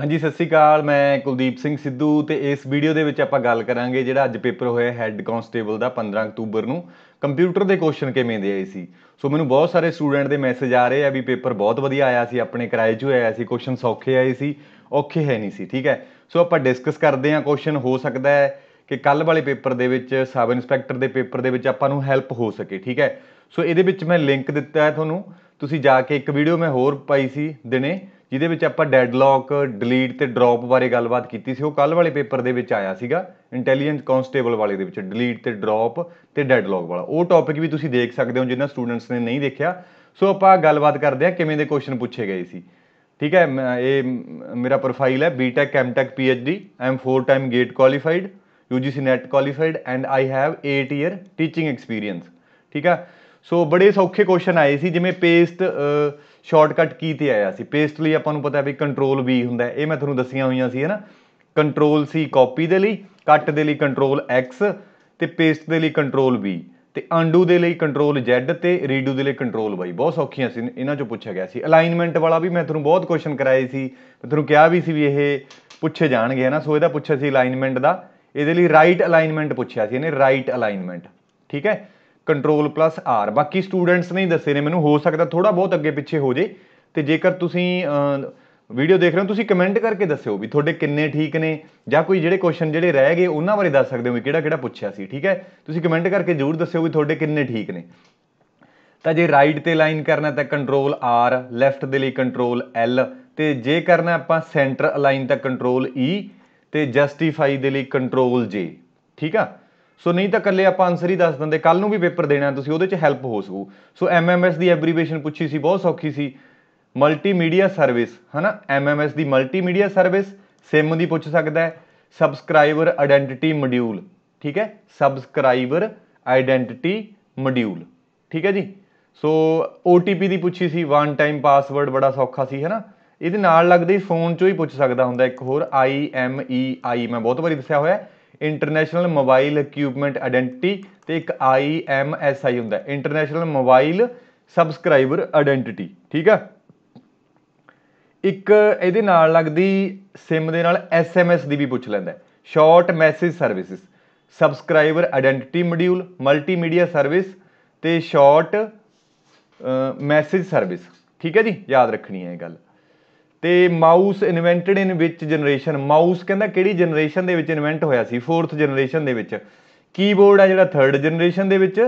ਹਾਂਜੀ ਸਤਿ ਸ਼੍ਰੀ ਅਕਾਲ ਮੈਂ ਕੁਲਦੀਪ ਸਿੰਘ ਸਿੱਧੂ ਤੇ ਇਸ ਵੀਡੀਓ ਦੇ ਵਿੱਚ ਆਪਾਂ ਗੱਲ ਕਰਾਂਗੇ ਜਿਹੜਾ ਅੱਜ ਪੇਪਰ ਹੋਇਆ ਹੈੱਡ ਕਨਸਟੇਬਲ ਦਾ 15 ਅਕਤੂਬਰ ਨੂੰ ਕੰਪਿਊਟਰ ਦੇ ਕੁਐਸਚਨ ਕਿਵੇਂ ਦੇ ਆਏ ਸੀ ਸੋ ਮੈਨੂੰ ਬਹੁਤ ਸਾਰੇ ਸਟੂਡੈਂਟ ਦੇ ਮੈਸੇਜ ਆ ਰਹੇ ਆ ਵੀ ਪੇਪਰ ਬਹੁਤ ਵਧੀਆ ਆਇਆ ਸੀ ਆਪਣੇ ਕਿਰਾਏ 'ਚ ਆਇਆ ਸੀ ਕੁਐਸਚਨ ਸੌਖੇ ਆਏ ਸੀ ਔਖੇ ਹੈ ਨਹੀਂ ਸੀ ਠੀਕ ਹੈ ਸੋ ਆਪਾਂ ਡਿਸਕਸ ਕਰਦੇ ਹਾਂ ਕੁਐਸਚਨ ਹੋ ਸਕਦਾ ਹੈ ਕਿ ਕੱਲ ਵਾਲੇ ਪੇਪਰ ਦੇ ਵਿੱਚ ਸਬ ਇੰਸਪੈਕਟਰ ਦੇ ਪੇਪਰ ਦੇ ਵਿੱਚ ਆਪਾਂ ਨੂੰ ਹੈਲਪ ਹੋ ਸਕੇ ਠੀਕ ਹੈ ਸੋ ਇਹਦੇ ਵਿੱਚ ਮੈਂ ਲਿੰਕ ਦਿੱਤਾ ਹੈ ਤੁਹਾਨੂੰ ਤੁਸੀਂ ਜਾ ਕੇ ਇੱਕ ਵੀਡੀਓ ਮੈਂ ਹੋਰ ਪਾਈ ਸੀ ਦਿਨੇ ਜਿਹਦੇ ਵਿੱਚ ਆਪਾਂ ਡੈਡਲੌਕ ਡਿਲੀਟ ਤੇ ਡ੍ਰੌਪ ਬਾਰੇ ਗੱਲਬਾਤ ਕੀਤੀ ਸੀ ਉਹ ਕੱਲ ਵਾਲੇ ਪੇਪਰ ਦੇ ਵਿੱਚ ਆਇਆ ਸੀਗਾ ਇੰਟੈਲੀਜੈਂਟ ਕਨਸਟੇਬਲ ਵਾਲੇ ਦੇ ਵਿੱਚ ਡਿਲੀਟ ਤੇ ਡ੍ਰੌਪ ਤੇ ਡੈਡਲੌਕ ਵਾਲਾ ਉਹ ਟੌਪਿਕ ਵੀ ਤੁਸੀਂ ਦੇਖ ਸਕਦੇ ਹੋ ਜਿਨ੍ਹਾਂ ਸਟੂਡੈਂਟਸ ਨੇ ਨਹੀਂ ਦੇਖਿਆ ਸੋ ਆਪਾਂ ਗੱਲਬਾਤ ਕਰਦੇ ਹਾਂ ਕਿਵੇਂ ਦੇ ਕੁਐਸਚਨ ਪੁੱਛੇ ਗਏ ਸੀ ਠੀਕ ਹੈ ਇਹ ਮੇਰਾ ਪ੍ਰੋਫਾਈਲ ਹੈ BTech chemtech PhD I'm 4 time GATE qualified UGC NET qualified and I have 8 year teaching experience ਠੀਕ ਹੈ ਸੋ ਬੜੇ ਸੌਖੇ ਕੁਐਸਚਨ ਆਏ ਸੀ ਜਿਵੇਂ ਪੇਸਟ ਸ਼ਾਰਟਕਟ ਕੀ ਤੇ ਆਇਆ ਸੀ ਪੇਸਟ ਲਈ ਆਪਾਂ ਨੂੰ ਪਤਾ ਵੀ ਕੰਟਰੋਲ ਵੀ ਹੁੰਦਾ ਇਹ ਮੈਂ ਤੁਹਾਨੂੰ ਦੱਸੀਆਂ ਹੋਈਆਂ ਸੀ ਹੈਨਾ ਕੰਟਰੋਲ ਸੀ ਕਾਪੀ ਦੇ ਲਈ ਕੱਟ ਦੇ ਲਈ ਕੰਟਰੋਲ ਐਕਸ ਤੇ ਪੇਸਟ ਦੇ ਲਈ ਕੰਟਰੋਲ ਵੀ ਤੇ ਅੰਡੂ ਦੇ ਲਈ ਕੰਟਰੋਲ ਜ਼ੈਡ ਤੇ ਰੀਡੂ ਦੇ ਲਈ ਕੰਟਰੋਲ ਵਾਈ ਬਹੁਤ ਸੌਖੀਆਂ ਸੀ ਇਹਨਾਂ ਚੋਂ ਪੁੱਛਿਆ ਗਿਆ ਸੀ ਅਲਾਈਨਮੈਂਟ ਵਾਲਾ ਵੀ ਮੈਂ ਤੁਹਾਨੂੰ ਬਹੁਤ ਕੁਐਸਚਨ ਕਰਾਏ ਸੀ ਮੈਂ ਤੁਹਾਨੂੰ ਕਿਹਾ ਵੀ ਸੀ ਵੀ ਇਹ ਪੁੱਛੇ ਜਾਣਗੇ ਹਨਾ ਸੋ ਇਹਦਾ ਪੁੱਛਿਆ ਸੀ ਅਲਾਈਨਮੈਂਟ ਦਾ ਇਹਦੇ ਲਈ ਰਾਈਟ ਅਲਾਈਨਮੈਂਟ ਪੁੱਛਿਆ ਸੀ ਇਹਨੇ ਰਾਈਟ ਅਲਾਈਨਮੈਂਟ ਠੀਕ ਹੈ ਕੰਟਰੋਲ ਪਲੱਸ ਆਰ ਬਾਕੀ ਸਟੂਡੈਂਟਸ ਨੇ ਦੱਸੇ ਨੇ ਮੈਨੂੰ ਹੋ ਸਕਦਾ ਥੋੜਾ ਬਹੁਤ ਅੱਗੇ ਪਿੱਛੇ ਹੋ ਜੇ ਤੇ ਜੇਕਰ ਤੁਸੀਂ ਵੀਡੀਓ ਦੇਖ ਰਹੇ ਹੋ ਤੁਸੀਂ ਕਮੈਂਟ ਕਰਕੇ ਦੱਸਿਓ ਵੀ ਤੁਹਾਡੇ ਕਿੰਨੇ ਠੀਕ ਨੇ ਜਾਂ ਕੋਈ ਜਿਹੜੇ ਕੁਐਸਚਨ ਜਿਹੜੇ ਰਹਿ ਗਏ ਉਹਨਾਂ ਬਾਰੇ ਦੱਸ ਸਕਦੇ ਹੋ ਵੀ ਕਿਹੜਾ ਕਿਹੜਾ ਪੁੱਛਿਆ ਸੀ ਠੀਕ ਹੈ ਤੁਸੀਂ ਕਮੈਂਟ ਕਰਕੇ ਜ਼ਰੂਰ ਦੱਸਿਓ ਵੀ ਤੁਹਾਡੇ ਕਿੰਨੇ ਠੀਕ ਨੇ ਤਾਂ ਜੇ ਰਾਈਟ ਤੇ ਲਾਈਨ ਕਰਨਾ ਤਾਂ ਕੰਟਰੋਲ ਆਰ ਲੈਫਟ ਦੇ ਲਈ ਕੰਟਰੋਲ ਐਲ ਤੇ ਜੇ ਕਰਨਾ ਆਪਾਂ ਸੈਂਟਰ ਅਲਾਈਨ ਤਾਂ ਕੰਟਰੋਲ ਈ e, ਤੇ ਜਸਟੀਫਾਈ ਦੇ ਲਈ ਕੰਟਰੋਲ ਜੇ ਠੀਕ ਆ ਸੋ ਨਹੀਂ ਤਾਂ ਕੱਲੇ ਆਪਾਂ ਆਨਸਰ ਹੀ ਦੱਸ ਦਿੰਦੇ ਕੱਲ ਨੂੰ ਵੀ ਪੇਪਰ ਦੇਣਾ ਤੁਸੀਂ ਉਹਦੇ 'ਚ ਹੈਲਪ ਹੋ ਸਕੂ ਸੋ ਐਮਐਮਐਸ ਦੀ ਐਬਰੀਵੇਸ਼ਨ ਪੁੱਛੀ ਸੀ ਬਹੁਤ ਸੌਖੀ ਸੀ ਮਲਟੀਮੀਡੀਆ ਸਰਵਿਸ ਹਨਾ ਐਮਐਮਐਸ ਦੀ ਮਲਟੀਮੀਡੀਆ ਸਰਵਿਸ ਸਿਮ ਦੀ ਪੁੱਛ ਸਕਦਾ ਹੈ ਸਬਸਕ੍ਰਾਈਬਰ ਆਇਡੈਂਟੀਟੀ ਮੋਡਿਊਲ ਠੀਕ ਹੈ ਸਬਸਕ੍ਰਾਈਬਰ ਆਇਡੈਂਟੀਟੀ ਮੋਡਿਊਲ ਠੀਕ ਹੈ ਜੀ ਸੋ OTP ਦੀ ਪੁੱਛੀ ਸੀ ਵਨ ਟਾਈਮ ਪਾਸਵਰਡ ਬੜਾ ਸੌਖਾ ਸੀ ਹੈਨਾ ਇਹਦੇ ਨਾਲ ਲੱਗਦੇ ਫੋਨ ਚੋਂ ਹੀ ਪੁੱਛ ਸਕਦਾ ਹੁੰਦਾ ਇੱਕ ਹੋਰ IMEI e ਮੈਂ ਬਹੁਤ ਵਾਰੀ ਦੱਸਿਆ ਹੋਇਆ ਇੰਟਰਨੈਸ਼ਨਲ ਮੋਬਾਈਲ ਇਕਵਿਪਮੈਂਟ ਆਇਡੈਂਟੀਟੀ ਤੇ ਇੱਕ ਆਈ ਹੁੰਦਾ ਇੰਟਰਨੈਸ਼ਨਲ ਮੋਬਾਈਲ ਸਬਸਕ੍ਰਾਈਬਰ ਆਇਡੈਂਟੀਟੀ ਠੀਕ ਆ ਇੱਕ ਇਹਦੇ ਨਾਲ ਲੱਗਦੀ SIM ਦੇ ਨਾਲ SMS ਦੀ ਵੀ ਪੁੱਛ ਲੈਂਦਾ short message services subscriber identity module multimedia service ਤੇ ਸ਼ਾਰਟ ਮੈਸੇਜ ਸਰਵਿਸ ਠੀਕ ਹੈ ਜੀ ਯਾਦ ਰੱਖਣੀ ਹੈ ਇਹ ਗੱਲ ਤੇ ਮਾਊਸ ਇਨਵੈਂਟਡ ਇਨ ਵਿਚ ਜਨਰੇਸ਼ਨ ਮਾਊਸ ਕਹਿੰਦਾ ਕਿਹੜੀ ਜਨਰੇਸ਼ਨ ਦੇ ਵਿੱਚ ਇਨਵੈਂਟ ਹੋਇਆ ਸੀ 4th ਜਨਰੇਸ਼ਨ ਦੇ ਵਿੱਚ ਕੀਬੋਰਡ ਆ ਜਿਹੜਾ 3rd ਜਨਰੇਸ਼ਨ ਦੇ ਵਿੱਚ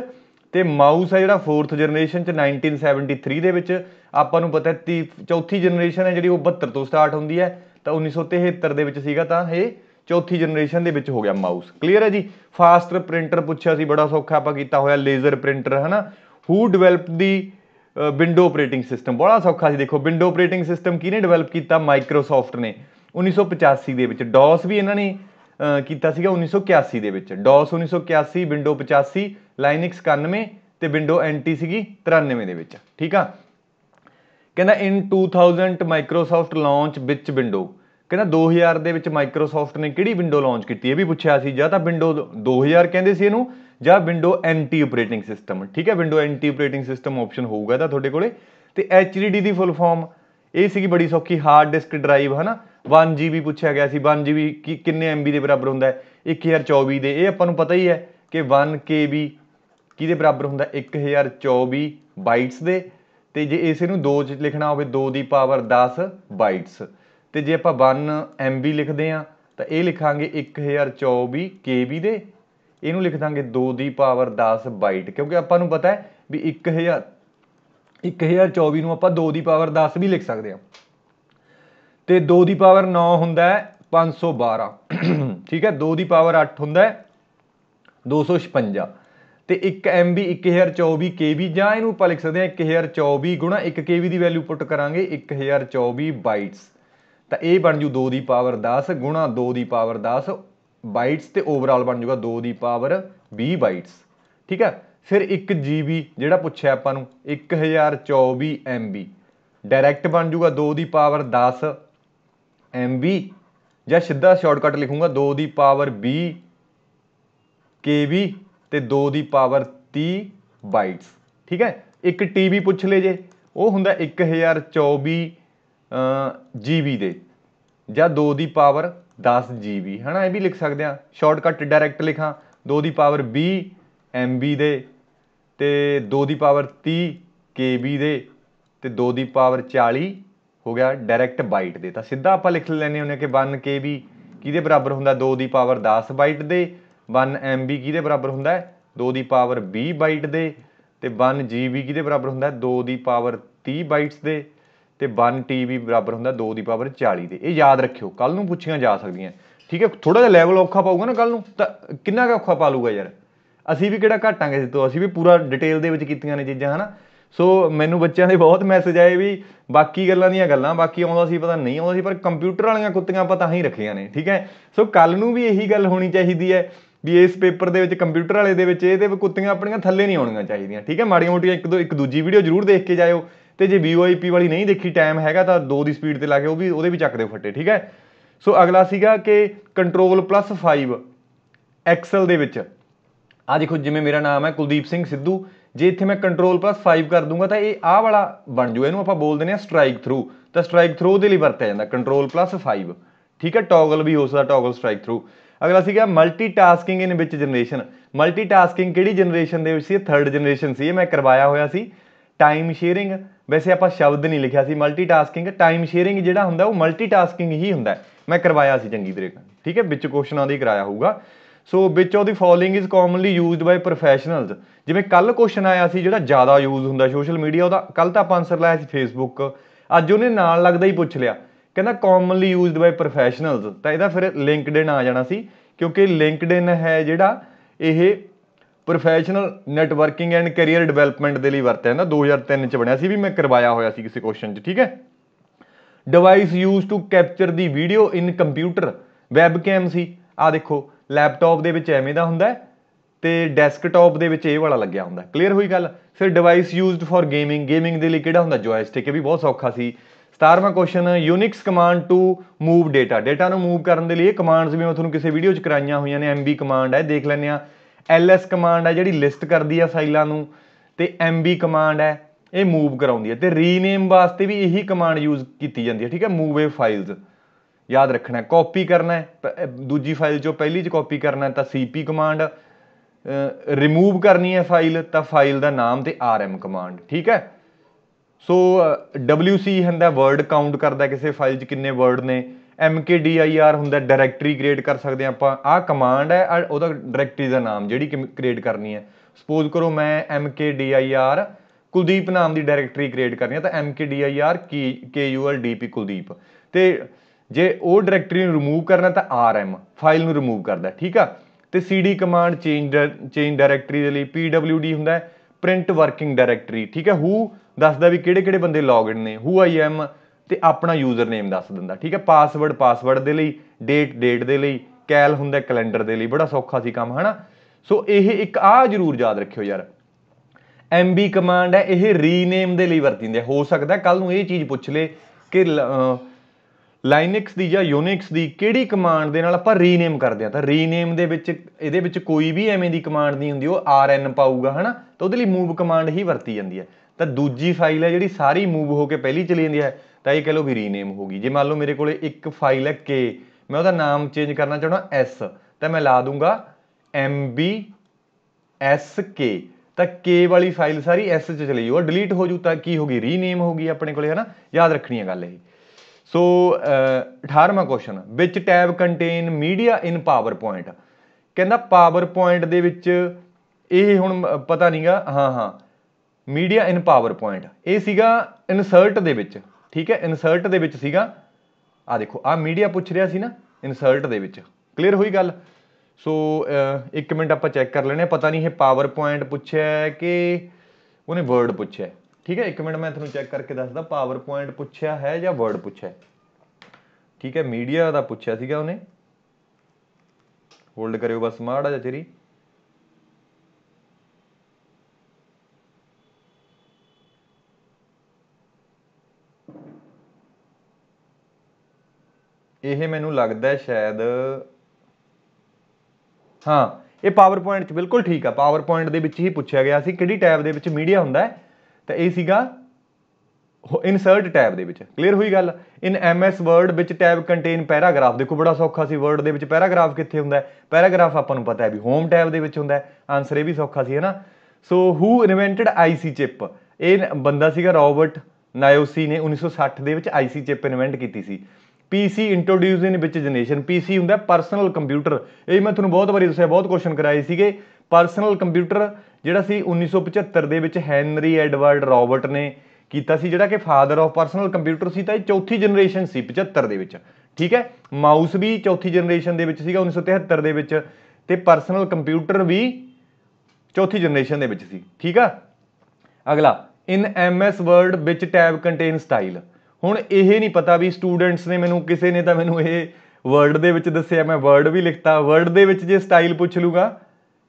ਤੇ ਮਾਊਸ ਆ ਜਿਹੜਾ 4th ਜਨਰੇਸ਼ਨ ਚ 1973 ਦੇ ਵਿੱਚ ਆਪਾਂ ਨੂੰ ਪਤਾ ਹੈ ਚੌਥੀ ਜਨਰੇਸ਼ਨ ਹੈ ਜਿਹੜੀ ਉਹ 72 ਤੋਂ ਸਟਾਰਟ ਹੁੰਦੀ ਹੈ ਤਾਂ 1973 ਦੇ ਵਿੱਚ ਸੀਗਾ ਤਾਂ ਇਹ ਚੌਥੀ ਜਨਰੇਸ਼ਨ ਦੇ ਵਿੱਚ ਹੋ ਗਿਆ ਮਾਊਸ ਕਲੀਅਰ ਹੈ ਜੀ ਫਾਸਟ ਪ੍ਰਿੰਟਰ ਪੁੱਛਿਆ ਸੀ ਬੜਾ ਸੌਖਾ ਆਪਾਂ ਕੀਤਾ ਹੋਇਆ ਲੇਜ਼ਰ ਪ੍ਰਿੰਟਰ ਹਨਾ who developed the window operating system ਬੜਾ ਸੌਖਾ ਸੀ ਦੇਖੋ ਵਿੰਡੋ ਆਪਰੇਟਿੰਗ ਸਿਸਟਮ ਕਿਹਨੇ ਡਿਵੈਲਪ ਕੀਤਾ ਮਾਈਕਰੋਸਾਫਟ ਨੇ 1985 ਦੇ ਵਿੱਚ ਡੋਸ ਵੀ ਇਹਨਾਂ ਨੇ ਕੀਤਾ ਸੀਗਾ 1981 ਦੇ ਵਿੱਚ ਡੋਸ 1981 ਵਿੰਡੋ 85 ਲਾਈਨਿਕਸ 91 ਤੇ ਵਿੰਡੋ ਐਂਟੀ ਸੀਗੀ 93 ਦੇ ਵਿੱਚ ਠੀਕ ਆ ਕਹਿੰਦਾ ਇਨ 2000 ਮਾਈਕਰੋਸਾਫਟ ਲਾਂਚ ਵਿੱਚ ਵਿੰਡੋ ਕਹਿੰਦਾ 2000 ਦੇ ਵਿੱਚ ਮਾਈਕਰੋਸਾਫਟ ਨੇ ਕਿਹੜੀ ਵਿੰਡੋ ਲਾਂਚ ਕੀਤੀ ਇਹ ਵੀ ਪੁੱਛਿਆ ਸੀ ਜਾਂ ਤਾਂ ਵਿੰਡੋ 2000 ਕਹਿੰਦੇ ਸੀ ਇਹਨੂੰ ਜਾਂ ਵਿੰਡੋ ਐਨਟੀ ਆਪਰੇਟਿੰਗ ਸਿਸਟਮ ਠੀਕ ਹੈ window NT operating system option ਹੋਊਗਾ ਤਾਂ ਤੁਹਾਡੇ ਕੋਲੇ ਤੇ HDD ਦੀ ਫੁੱਲ ਫਾਰਮ ਇਹ ਸੀਗੀ ਬੜੀ ਸੌਖੀ ਹਾਰਡ ਡਿਸਕ ਡਰਾਈਵ ਹਨਾ 1 ਪੁੱਛਿਆ ਗਿਆ ਸੀ 1 ਕੀ ਕਿੰਨੇ MB ਦੇ ਬਰਾਬਰ ਹੁੰਦਾ ਹੈ 1024 ਦੇ ਇਹ ਆਪਾਂ ਨੂੰ ਪਤਾ ਹੀ ਹੈ ਕਿ 1 ਕਿਹਦੇ ਬਰਾਬਰ ਹੁੰਦਾ 1024 ਬਾਈਟਸ ਦੇ ਤੇ ਜੇ ਇਸੇ ਨੂੰ 2 ਚ ਲਿਖਣਾ ਹੋਵੇ 2 ਦੀ ਪਾਵਰ 10 ਬਾਈਟਸ ਤੇ ਜੇ ਆਪਾਂ 1 MB ਲਿਖਦੇ ਆ ਤਾਂ ਇਹ ਲਿਖਾਂਗੇ 1024 KB ਦੇ ਇਹਨੂੰ ਲਿਖ ਦਾਂਗੇ 2 ਦੀ ਪਾਵਰ 10 ਬਾਈਟ ਕਿਉਂਕਿ ਆਪਾਂ ਨੂੰ ਪਤਾ ਹੈ ਵੀ 1000 1024 ਨੂੰ ਆਪਾਂ 2 ਦੀ ਪਾਵਰ 10 ਵੀ ਲਿਖ ਸਕਦੇ ਹਾਂ ਤੇ 2 ਦੀ ਪਾਵਰ 9 ਹੁੰਦਾ ਹੈ 512 ਠੀਕ ਹੈ 2 ਦੀ ਪਾਵਰ 8 ਹੁੰਦਾ ਹੈ 256 ਤੇ 1 MB 1024 KB ਜਾਂ ਇਹਨੂੰ ਆਪਾਂ ਲਿਖ ਸਕਦੇ ਹਾਂ 1024 1 KB ਦੀ ਵੈਲਿਊ ਪੁੱਟ ਕਰਾਂਗੇ 1024 ਬਾਈਟਸ ਤਾਂ ਇਹ ਬਣ ਜੂ 2 ਦੀ ਪਾਵਰ 10 2 ਦੀ ਪਾਵਰ 10 ਬਾਈਟਸ ਤੇ ਓਵਰਆਲ ਬਣ ਜਾਊਗਾ 2 ਦੀ ਪਾਵਰ 20 ਬਾਈਟਸ ਠੀਕ ਹੈ ਫਿਰ 1 ਜੀਬੀ ਜਿਹੜਾ ਪੁੱਛਿਆ ਆਪਾਂ ਨੂੰ 1024 ਐਮਬੀ ਡਾਇਰੈਕਟ ਬਣ ਜਾਊਗਾ 2 ਦੀ ਪਾਵਰ 10 ਐਮਬੀ ਜਾਂ ਸਿੱਧਾ ਸ਼ਾਰਟਕਟ ਲਿਖੂੰਗਾ 2 ਦੀ ਪਾਵਰ 20 KB ਤੇ 2 ਦੀ ਪਾਵਰ 30 ਬਾਈਟਸ ਠੀਕ ਹੈ ਇੱਕ ਟੀਬੀ ਪੁੱਛ ਲੈ ਜੇ ਉਹ ਹੁੰਦਾ 1024 ਜੀਬੀ ਦੇ ਜਾਂ 2 ਦੀ ਪਾਵਰ 10 GB ਹਨਾ ਇਹ ਵੀ ਲਿਖ ਸਕਦੇ ਆ ਸ਼ਾਰਟਕਟ ਡਾਇਰੈਕਟ ਲਿਖਾਂ 2 ਦੀ ਪਾਵਰ 20 MB ਦੇ ਤੇ 2 ਦੀ ਪਾਵਰ 30 KB ਦੇ ਤੇ 2 ਦੀ ਪਾਵਰ 40 ਹੋ ਗਿਆ ਡਾਇਰੈਕਟ ਬਾਈਟ ਦੇ ਤਾਂ ਸਿੱਧਾ ਆਪਾਂ ਲਿਖ ਲੈਨੇ ਹੁੰਨੇ ਕਿ 1 KB ਕਿਹਦੇ ਬਰਾਬਰ ਹੁੰਦਾ 2 ਦੀ ਪਾਵਰ 10 ਬਾਈਟ ਦੇ 1 MB ਕਿਹਦੇ ਬਰਾਬਰ ਹੁੰਦਾ 2 ਦੀ ਪਾਵਰ 20 ਬਾਈਟ ਦੇ ਤੇ 1 GB ਕਿਹਦੇ ਬਰਾਬਰ ਹੁੰਦਾ 2 ਦੀ ਪਾਵਰ 30 ਬਾਈਟਸ ਦੇ ਤੇ 1 TB ਬਰਾਬਰ ਹੁੰਦਾ 2 ਦੀ ਪਾਵਰ 40 ਦੇ ਇਹ ਯਾਦ ਰੱਖਿਓ ਕੱਲ ਨੂੰ ਪੁੱਛੀਆਂ ਜਾ ਸਕਦੀਆਂ ਠੀਕ ਹੈ ਥੋੜਾ ਜਿਹਾ ਲੈਵਲ ਔਖਾ ਪਾਊਗਾ ਨਾ ਕੱਲ ਨੂੰ ਤਾਂ ਕਿੰਨਾ ਕੁ ਔਖਾ ਪਾ ਲੂਗਾ ਯਾਰ ਅਸੀਂ ਵੀ ਕਿਹੜਾ ਘਟਾਂਗੇ ਇਸ ਤੋਂ ਅਸੀਂ ਵੀ ਪੂਰਾ ਡਿਟੇਲ ਦੇ ਵਿੱਚ ਕੀਤੀਆਂ ਨੇ ਚੀਜ਼ਾਂ ਹਨਾ ਸੋ ਮੈਨੂੰ ਬੱਚਿਆਂ ਦੇ ਬਹੁਤ ਮੈਸੇਜ ਆਏ ਵੀ ਬਾਕੀ ਗੱਲਾਂ ਦੀਆਂ ਗੱਲਾਂ ਬਾਕੀ ਆਉਂਦਾ ਸੀ ਪਤਾ ਨਹੀਂ ਆਉਂਦਾ ਸੀ ਪਰ ਕੰਪਿਊਟਰ ਵਾਲੀਆਂ ਕੁੱਤੀਆਂ ਪਤਾ ਹੀ ਰੱਖੀਆਂ ਨੇ ਠੀਕ ਹੈ ਸੋ ਕੱਲ ਨੂੰ ਵੀ ਇਹੀ ਗੱਲ ਹੋਣੀ ਚਾਹੀਦੀ ਹੈ ਵੀ ਇਸ ਪੇਪਰ ਦੇ ਵਿੱਚ ਕੰਪਿਊਟਰ ਵਾਲੇ ਦੇ ਵਿੱਚ ਇਹਦੇ ਕੁੱਤੀਆਂ ਆਪਣੀਆਂ ਥੱਲੇ ਨਹੀਂ ਆਉਣੀਆਂ ਚਾਹੀਦੀਆਂ ਠੀਕ ਹੈ ਮਾੜੀਆਂ ਮੋਟੀਆਂ ਇੱਕ ਦੋ ਇੱਕ ਦੂਜੀ ਵੀਡੀਓ ਜ਼ਰੂਰ ਦੇਖ ਕੇ ਜਾਇਓ ਤੇ ਜੇ VoIP ਵਾਲੀ ਨਹੀਂ ਦੇਖੀ ਟਾਈਮ ਹੈਗਾ ਤਾਂ 2 ਦੀ ਸਪੀਡ ਤੇ ਲਾ ਕੇ ਉਹ ਵੀ ਉਹਦੇ ਵੀ ਚੱਕ ਦਿਓ ਫੱਟੇ ਠੀਕ ਹੈ ਸੋ ਅਗਲਾ ਸੀਗਾ ਕਿ ਕੰਟਰੋਲ ਪਲੱਸ 5 ਐਕਸਲ ਦੇ ਵਿੱਚ ਆ ਦੇਖੋ ਜਿਵੇਂ ਮੇਰਾ ਨਾਮ ਹੈ ਕੁਲਦੀਪ ਸਿੰਘ ਸਿੱਧੂ ਜੇ ਇੱਥੇ ਮੈਂ ਕੰਟਰੋਲ ਪਲੱਸ 5 ਕਰ ਦੂੰਗਾ ਤਾਂ ਇਹ ਆਹ ਵਾਲਾ ਬਣ ਜੂ ਇਹਨੂੰ ਆਪਾਂ ਬੋਲ ਦਿੰਦੇ ਆ ਸਟ੍ਰਾਈਕ ਥਰੂ ਤਾਂ ਸਟ੍ਰਾਈਕ ਥਰੂ ਦੇ ਲਈ ਵਰਤਿਆ ਜਾਂਦਾ ਕੰਟਰੋਲ ਪਲੱਸ 5 ਠੀਕ ਹੈ ਟੌਗਲ ਵੀ ਹੋ ਸਕਦਾ ਟੌਗਲ ਸਟ੍ਰਾਈਕ ਥਰੂ ਅਗਲਾ ਸੀਗਾ ਮਲਟੀਟਾਸਕਿੰਗ ਇਨ ਵਿੱਚ ਜਨਰੇਸ਼ਨ ਮਲਟੀਟਾਸਕਿੰਗ ਕਿਹੜੀ ਜਨਰੇਸ਼ਨ ਦੇ ਵਿੱਚ ਸੀ 3rd ਜਨਰੇਸ਼ਨ ਸੀ ਇਹ ਮੈਂ ਕਰਵਾਇਆ ਹੋਇਆ ਸੀ ਟਾਈਮ ਸ਼ੇਅਰਿੰਗ ਵੈਸੇ ਆਪਾਂ ਸ਼ਬਦ ਨਹੀਂ ਲਿਖਿਆ ਸੀ ਮਲਟੀਟਾਸਕਿੰਗ ਟਾਈਮ ਸ਼ੇਅਰਿੰਗ ਜਿਹੜਾ ਹੁੰਦਾ ਉਹ ਮਲਟੀਟਾਸਕਿੰਗ ਹੀ ਹੁੰਦਾ ਮੈਂ ਕਰਵਾਇਆ ਸੀ ਚੰਗੀ ਤਰ੍ਹਾਂ ਠੀਕ ਹੈ ਵਿੱਚ ਕੁਐਸਚਨਾਂ ਦੀ ਕਰਾਇਆ ਹੋਊਗਾ so which of the following is commonly used by professionals ਜਿਵੇਂ ਕੱਲ ਕੁਐਸਚਨ ਆਇਆ ਸੀ ਜਿਹੜਾ ਜ਼ਿਆਦਾ ਯੂਜ਼ ਹੁੰਦਾ ਸੋਸ਼ਲ ਮੀਡੀਆ ਉਹਦਾ ਕੱਲ ਤਾਂ ਆਪਾਂ ਆਨਸਰ ਲਾਇਆ ਸੀ ਫੇਸਬੁੱਕ ਅੱਜ ਉਹਨੇ ਨਾਲ ਲੱਗਦਾ ਹੀ ਪੁੱਛ ਲਿਆ ਕਹਿੰਦਾ ਕਾਮਨਲੀ ਯੂਜ਼ਡ ਬਾਈ ਪ੍ਰੋਫੈਸ਼ਨਲਸ ਤਾਂ ਇਹਦਾ ਫਿਰ ਲਿੰਕਡਇਨ ਆ ਜਾਣਾ ਸੀ ਕਿਉਂਕਿ ਲਿੰਕਡਇਨ ਹੈ ਜਿਹੜਾ ਇਹ professional networking and career development ਦੇ ਲਈ ਵਰਤਿਆ ਨਾ 2003 ਚ ਬਣਿਆ ਸੀ ਵੀ ਮੈਂ ਕਰਵਾਇਆ ਹੋਇਆ ਸੀ ਕਿਸੇ ਕੁਐਸਚਨ 'ਚ ਠੀਕ ਹੈ device use to capture the video in computer webcam ਸੀ ਆ ਦੇਖੋ ਲੈਪਟਾਪ ਦੇ ਵਿੱਚ ਐਵੇਂ ਦਾ ਹੁੰਦਾ ਤੇ ਡੈਸਕਟਾਪ ਦੇ ਵਿੱਚ ਇਹ ਵਾਲਾ ਲੱਗਿਆ ਹੁੰਦਾ ਕਲੀਅਰ ਹੋਈ ਗੱਲ ਫਿਰ device used for gaming gaming ਦੇ ਲਈ ਕਿਹੜਾ ਹੁੰਦਾ ਜੋਇਸਟਿਕ ਇਹ ਵੀ ਬਹੁਤ ਸੌਖਾ ਸੀ 17ਵਾਂ question Unix command to move data data ਨੂੰ ਮੂਵ ਕਰਨ ਦੇ ਲਈ ਇਹ ਕਮਾਂਡਸ ਵੀ ਮੈਂ ਤੁਹਾਨੂੰ ਕਿਸੇ ਵੀਡੀਓ 'ਚ ਕਰਾਈਆਂ ਹੋਈਆਂ ਨੇ ਐਮਬੀ ਕਮਾਂਡ ਹੈ ਦੇਖ ਲੈਣੇ ਆ ls ਕਮਾਂਡ ਹੈ ਜਿਹੜੀ ਲਿਸਟ ਕਰਦੀ ਹੈ ਫਾਈਲਾਂ ਨੂੰ ਤੇ mb ਕਮਾਂਡ ਹੈ ਇਹ ਮੂਵ ਕਰਾਉਂਦੀ ਹੈ ਤੇ ਰੀਨੇਮ ਵਾਸਤੇ ਵੀ ਇਹੀ ਕਮਾਂਡ ਯੂਜ਼ ਕੀਤੀ ਜਾਂਦੀ ਹੈ ਠੀਕ ਹੈ ਮੂਵ ਏ ਫਾਈਲਸ ਯਾਦ ਰੱਖਣਾ ਹੈ ਕਾਪੀ ਕਰਨਾ ਹੈ ਦੂਜੀ ਫਾਈਲ ਚੋਂ ਪਹਿਲੀ ਚ ਕਾਪੀ ਕਰਨਾ ਹੈ ਤਾਂ cp ਕਮਾਂਡ ਰਿਮੂਵ ਕਰਨੀ ਹੈ ਫਾਈਲ ਤਾਂ ਫਾਈਲ ਦਾ ਨਾਮ ਤੇ rm ਕਮਾਂਡ ਠੀਕ ਹੈ ਸੋ wc ਹੁੰਦਾ ਵਰਡ ਕਾਊਂਟ ਕਰਦਾ ਕਿਸੇ ਫਾਈਲ 'ਚ ਕਿੰਨੇ ਵਰਡ ਨੇ mkdir ਹੁੰਦਾ ਡਾਇਰੈਕਟਰੀ ਕ੍ਰੀਏਟ ਕਰ ਸਕਦੇ ਆ ਆਪਾਂ ਆਹ ਕਮਾਂਡ ਹੈ ਉਹਦਾ ਡਾਇਰੈਕਟਰੀ ਦਾ ਨਾਮ ਜਿਹੜੀ ਕ੍ਰੀਏਟ ਕਰਨੀ ਹੈ ਸਪੋਜ਼ ਕਰੋ ਮੈਂ mkdir ਕੁਲਦੀਪ ਨਾਮ ਦੀ ਡਾਇਰੈਕਟਰੀ ਕ੍ਰੀਏਟ ਕਰਨੀ ਹੈ ਤਾਂ mkdir p ਕੁਲਦੀਪ ਤੇ ਜੇ ਉਹ ਡਾਇਰੈਕਟਰੀ ਨੂੰ ਰਿਮੂਵ ਕਰਨਾ ਤਾਂ rm ਫਾਈਲ ਨੂੰ ਰਿਮੂਵ ਕਰਦਾ ਠੀਕ ਆ ਤੇ cd command change change directory ਦੇ ਲਈ pwd ਹੁੰਦਾ ਹੈ ਪ੍ਰਿੰਟ ਵਰਕਿੰਗ ਡਾਇਰੈਕਟਰੀ ਠੀਕ ਹੈ ਹੂ ਦੱਸਦਾ ਵੀ ਕਿਹੜੇ ਕਿਹੜੇ ਬੰਦੇ ਲੌਗਇਨ ਨੇ ਹੂ ਆਈ ਐਮ ਤੇ ਆਪਣਾ ਯੂਜ਼ਰ ਨੇਮ ਦੱਸ ਦਿੰਦਾ ਠੀਕ ਹੈ ਪਾਸਵਰਡ ਪਾਸਵਰਡ ਦੇ ਲਈ ਡੇਟ ਡੇਟ ਦੇ ਲਈ ਕੈਲ ਹੁੰਦਾ ਕੈਲੰਡਰ ਦੇ ਲਈ ਬੜਾ ਸੌਖਾ ਸੀ ਕੰਮ ਹਨਾ ਸੋ ਇਹ ਇੱਕ ਆ ਜਰੂਰ ਯਾਦ ਰੱਖਿਓ ਯਾਰ mb ਕਮਾਂਡ ਹੈ ਇਹ ਰੀਨੇਮ ਦੇ ਲਈ ਵਰਤੀ ਜਾਂਦੀ ਹੈ ਹੋ ਸਕਦਾ ਕੱਲ ਨੂੰ ਇਹ ਚੀਜ਼ ਪੁੱਛ ਲੇ ਕਿ ਲਾਈਨਕਸ ਦੀ ਜਾਂ ਯੂਨਿਕਸ ਦੀ ਕਿਹੜੀ ਕਮਾਂਡ ਦੇ ਨਾਲ ਆਪਾਂ ਰੀਨੇਮ ਕਰਦੇ ਆ ਤਾਂ ਰੀਨੇਮ ਦੇ ਵਿੱਚ ਇਹਦੇ ਵਿੱਚ ਕੋਈ ਵੀ ਐਵੇਂ ਦੀ ਕਮਾਂਡ ਨਹੀਂ ਹੁੰਦੀ ਉਹ rn ਪਾਊਗਾ ਹਨਾ ਤਾਂ ਉਹਦੇ ਲਈ ਮੂਵ ਕਮਾਂਡ ਹੀ ਵਰਤੀ ਜਾਂਦੀ ਹੈ ਤਾਂ ਦੂਜੀ ਫਾਈਲ ਹੈ ਜਿਹੜੀ ਸਾਰੀ ਮੂਵ ਹੋ ਕੇ ਪਹਿਲੀ ਚਲੀ ਜਾਂਦੀ ਹੈ ਤਾਂ ਇਹ ਕਹ ਲਓ ਵੀ ਰੀਨੇਮ ਹੋ ਗਈ ਜੇ ਮੰਨ ਲਓ ਮੇਰੇ ਕੋਲੇ ਇੱਕ ਫਾਈਲ ਹੈ ਕੇ ਮੈਂ ਉਹਦਾ ਨਾਮ ਚੇਂਜ ਕਰਨਾ ਚਾਹਣਾ ਐਸ ਤਾਂ ਮੈਂ ਲਾ ਦੂੰਗਾ ਕੇ ਤਾਂ ਕੇ ਵਾਲੀ ਫਾਈਲ ਸਾਰੀ ਐਸ ਚ ਚਲੀ ਜਾਊ ਡਿਲੀਟ ਹੋ ਜੂ ਤਾਂ ਕੀ ਹੋ ਗਈ ਰੀਨੇਮ ਹੋ ਗਈ ਆਪਣੇ ਕੋਲੇ ਹਨਾ ਯਾਦ ਰੱਖਣੀ ਹੈ ਗੱਲ ਇਹ ਸੋ 18ਵਾਂ ਕੁਐਸਚਨ ਵਿੱਚ tab contain media in PowerPoint ਕਹਿੰਦਾ ਪਾਵਰਪੁਆਇੰਟ ਦੇ ਵਿੱਚ ਇਹ ਹੁਣ ਪਤਾ ਨਹੀਂਗਾ ਹਾਂ ਹਾਂ ਮੀਡੀਆ ਇਨ ਪਾਵਰਪੁਆਇੰਟ ਇਹ ਸੀਗਾ ਇਨਸਰਟ ਦੇ ਵਿੱਚ ਠੀਕ ਹੈ ਇਨਸਰਟ ਦੇ ਵਿੱਚ ਸੀਗਾ ਆ ਦੇਖੋ ਆ ਮੀਡੀਆ ਪੁੱਛ ਰਿਹਾ ਸੀ ਨਾ ਇਨਸਰਟ ਦੇ ਵਿੱਚ ਕਲੀਅਰ ਹੋਈ ਗੱਲ ਸੋ ਇੱਕ ਮਿੰਟ ਆਪਾਂ ਚੈੱਕ ਕਰ ਲੈਣੇ ਪਤਾ ਨਹੀਂ ਇਹ ਪਾਵਰ ਪੁਆਇੰਟ ਪੁੱਛਿਆ ਕਿ ਉਹਨੇ ਵਰਡ ਪੁੱਛਿਆ ਠੀਕ ਹੈ ਇੱਕ ਮਿੰਟ ਮੈਂ ਤੁਹਾਨੂੰ ਚੈੱਕ ਕਰਕੇ ਦੱਸਦਾ ਪਾਵਰ ਪੁਆਇੰਟ ਪੁੱਛਿਆ ਹੈ ਜਾਂ ਵਰਡ ਪੁੱਛਿਆ ਠੀਕ ਹੈ ਮੀਡੀਆ ਦਾ ਪੁੱਛਿਆ ਸੀਗਾ ਉਹਨੇ ਹੋਲਡ ਕਰਿਓ ਬਸ ਮਾੜਾ ਜਿਹਾ ਚਿਰੀ ਇਹ ਮੈਨੂੰ ਲੱਗਦਾ ਸ਼ਾਇਦ ਹਾਂ ਇਹ ਪਾਵਰਪੁਆਇੰਟ 'ਚ ਬਿਲਕੁਲ ਠੀਕ ਆ ਪਾਵਰਪੁਆਇੰਟ ਦੇ ਵਿੱਚ ਹੀ ਪੁੱਛਿਆ ਗਿਆ ਸੀ ਕਿਹੜੀ ਟੈਬ ਦੇ ਵਿੱਚ ਮੀਡੀਆ ਹੁੰਦਾ ਹੈ ਤਾਂ ਇਹ ਸੀਗਾ ਇਨਸਰਟ ਟੈਬ ਦੇ ਵਿੱਚ ਕਲੀਅਰ ਹੋਈ ਗੱਲ ਇਨ ਐਮਐਸ ਵਰਡ ਵਿੱਚ ਟੈਬ ਕੰਟੇਨ ਪੈਰਾਗ੍ਰਾਫ ਦੇਖੋ ਬੜਾ ਸੌਖਾ ਸੀ ਵਰਡ ਦੇ ਵਿੱਚ ਪੈਰਾਗ੍ਰਾਫ ਕਿੱਥੇ ਹੁੰਦਾ ਹੈ ਪੈਰਾਗ੍ਰਾਫ ਆਪਾਂ ਨੂੰ ਪਤਾ ਹੈ ਵੀ ਹੋਮ ਟੈਬ ਦੇ ਵਿੱਚ ਹੁੰਦਾ ਹੈ ਆਨਸਰ ਇਹ ਵੀ ਸੌਖਾ ਸੀ ਹੈਨਾ ਸੋ ਹੂ ਇਨਵੈਂਟਡ ਆਈਸੀ ਚਿਪ ਇਹ ਬੰਦਾ ਸੀਗਾ ਰੌਬਰਟ ਨਾਇਓਸੀ ਨੇ 1960 ਦੇ ਵਿੱਚ ਆਈਸੀ ਚਿਪ ਇਨਵੈਂਟ ਕੀਤੀ ਸੀ ਪੀਸੀ ਇੰਟਰੋਡਿਊਸ ਇਨ ਵਿਚ ਜਨਰੇਸ਼ਨ ਪੀਸੀ ਹੁੰਦਾ ਪਰਸਨਲ ਕੰਪਿਊਟਰ ਇਹ ਮੈਂ ਤੁਹਾਨੂੰ ਬਹੁਤ ਵਾਰੀ ਦੱਸਿਆ ਬਹੁਤ ਕੁਐਸਚਨ ਕਰਾਏ ਸੀਗੇ ਪਰਸਨਲ ਕੰਪਿਊਟਰ ਜਿਹੜਾ ਸੀ 1975 ਦੇ ਵਿੱਚ ਹੈਨਰੀ ਐਡਵਰਡ ਰੌਬਰਟ ਨੇ ਕੀਤਾ ਸੀ ਜਿਹੜਾ ਕਿ ਫਾਦਰ ਆਫ ਪਰਸਨਲ ਕੰਪਿਊਟਰ ਸੀ ਤਾਂ ਇਹ ਚੌਥੀ ਜਨਰੇਸ਼ਨ ਸੀ 75 ਦੇ ਵਿੱਚ ਠੀਕ ਹੈ ਮਾਊਸ ਵੀ ਚੌਥੀ ਜਨਰੇਸ਼ਨ ਦੇ ਵਿੱਚ ਸੀਗਾ 1973 ਦੇ ਵਿੱਚ ਤੇ ਪਰਸਨਲ ਕੰਪਿਊਟਰ ਵੀ ਚੌਥੀ ਜਨਰੇਸ਼ਨ ਦੇ ਵਿੱਚ ਸੀ ਠੀਕ ਆ ਅਗਲਾ ਇਨ ਐਮਐਸ ਵਰਡ ਵਿੱਚ ਟੈਬ ਕੰਟੇਨ ਸਟਾਈਲ ਹੁਣ ਇਹ ਨਹੀਂ ਪਤਾ ਵੀ ਸਟੂਡੈਂਟਸ ਨੇ ਮੈਨੂੰ ਕਿਸੇ ਨੇ ਤਾਂ ਮੈਨੂੰ ਇਹ ਵਰਡ ਦੇ ਵਿੱਚ ਦੱਸਿਆ ਮੈਂ ਵਰਡ ਵੀ ਲਿਖਤਾ ਵਰਡ ਦੇ ਵਿੱਚ ਜੇ ਸਟਾਈਲ ਪੁੱਛ ਲੂਗਾ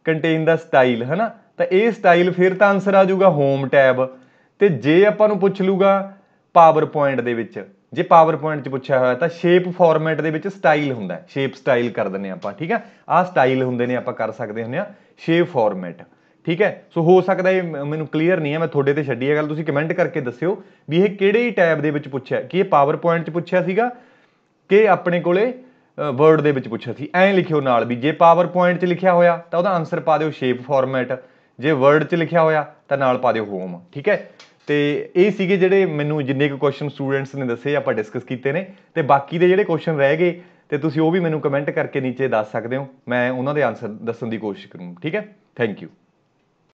ਕੰਟੇਨ ਦਾ ਸਟਾਈਲ ਹਨਾ ਤਾਂ ਇਹ ਸਟਾਈਲ ਫਿਰ ਤਾਂ ਆਨਸਰ ਆ ਜਾਊਗਾ ਹੋਮ ਟੈਬ ਤੇ ਜੇ ਆਪਾਂ ਨੂੰ ਪੁੱਛ ਲੂਗਾ ਪਾਵਰਪੁਆਇੰਟ ਦੇ ਵਿੱਚ ਜੇ ਪਾਵਰਪੁਆਇੰਟ 'ਚ ਪੁੱਛਿਆ ਹੋਇਆ ਤਾਂ ਸ਼ੇਪ ਫਾਰਮੈਟ ਦੇ ਵਿੱਚ ਸਟਾਈਲ ਹੁੰਦਾ ਸ਼ੇਪ ਸਟਾਈਲ ਕਰ ਦਿੰਨੇ ਆਪਾਂ ਠੀਕ ਆ ਆ ਸਟਾਈਲ ਹੁੰਦੇ ਨੇ ਆਪਾਂ ਕਰ ਸਕਦੇ ਹੁੰਨੇ ਆ ਸ਼ੇਪ ਫਾਰਮੈਟ ਠੀਕ ਹੈ ਸੋ ਹੋ ਸਕਦਾ ਇਹ ਮੈਨੂੰ ਕਲੀਅਰ ਨਹੀਂ ਹੈ ਮੈਂ ਤੁਹਾਡੇ ਤੇ ਛੱਡੀ ਹੈ ਗੱਲ ਤੁਸੀਂ ਕਮੈਂਟ ਕਰਕੇ ਦੱਸਿਓ ਵੀ ਇਹ ਕਿਹੜੇ ਟੈਬ ਦੇ ਵਿੱਚ ਪੁੱਛਿਆ ਕੀ ਇਹ ਪਾਵਰ ਪੁਆਇੰਟ 'ਚ ਪੁੱਛਿਆ ਸੀਗਾ ਕਿ ਆਪਣੇ ਕੋਲੇ ਵਰਡ ਦੇ ਵਿੱਚ ਪੁੱਛਿਆ ਸੀ ਐਂ ਲਿਖਿਓ ਨਾਲ ਵੀ ਜੇ ਪਾਵਰ ਪੁਆਇੰਟ 'ਚ ਲਿਖਿਆ ਹੋਇਆ ਤਾਂ ਉਹਦਾ ਆਨਸਰ ਪਾ ਦਿਓ ਸ਼ੇਪ ਫਾਰਮੈਟ ਜੇ ਵਰਡ 'ਚ ਲਿਖਿਆ ਹੋਇਆ ਤਾਂ ਨਾਲ ਪਾ ਦਿਓ ਹੋਮ ਠੀਕ ਹੈ ਤੇ ਇਹ ਸੀਗੇ ਜਿਹੜੇ ਮੈਨੂੰ ਜਿੰਨੇ ਕੁ ਕੁਐਸਚਨ ਸਟੂਡੈਂਟਸ ਨੇ ਦੱਸੇ ਆਪਾਂ ਡਿਸਕਸ ਕੀਤੇ ਨੇ ਤੇ ਬਾਕੀ ਦੇ ਜਿਹੜੇ ਕੁਐਸਚਨ ਰਹਿ ਗਏ ਤੇ ਤੁਸੀਂ ਉਹ ਵੀ ਮੈਨੂੰ ਕਮੈਂਟ ਕਰਕੇ ਨੀਚੇ ਦੱਸ ਸਕਦੇ ਹੋ ਮੈਂ ਉਹਨਾਂ ਦੇ ਆਨਸਰ ਦੱਸਣ ਦੀ ਕੋਸ਼ਿਸ਼ ਕਰੂੰ ਠੀਕ ਹੈ ਥੈਂਕ ਯੂ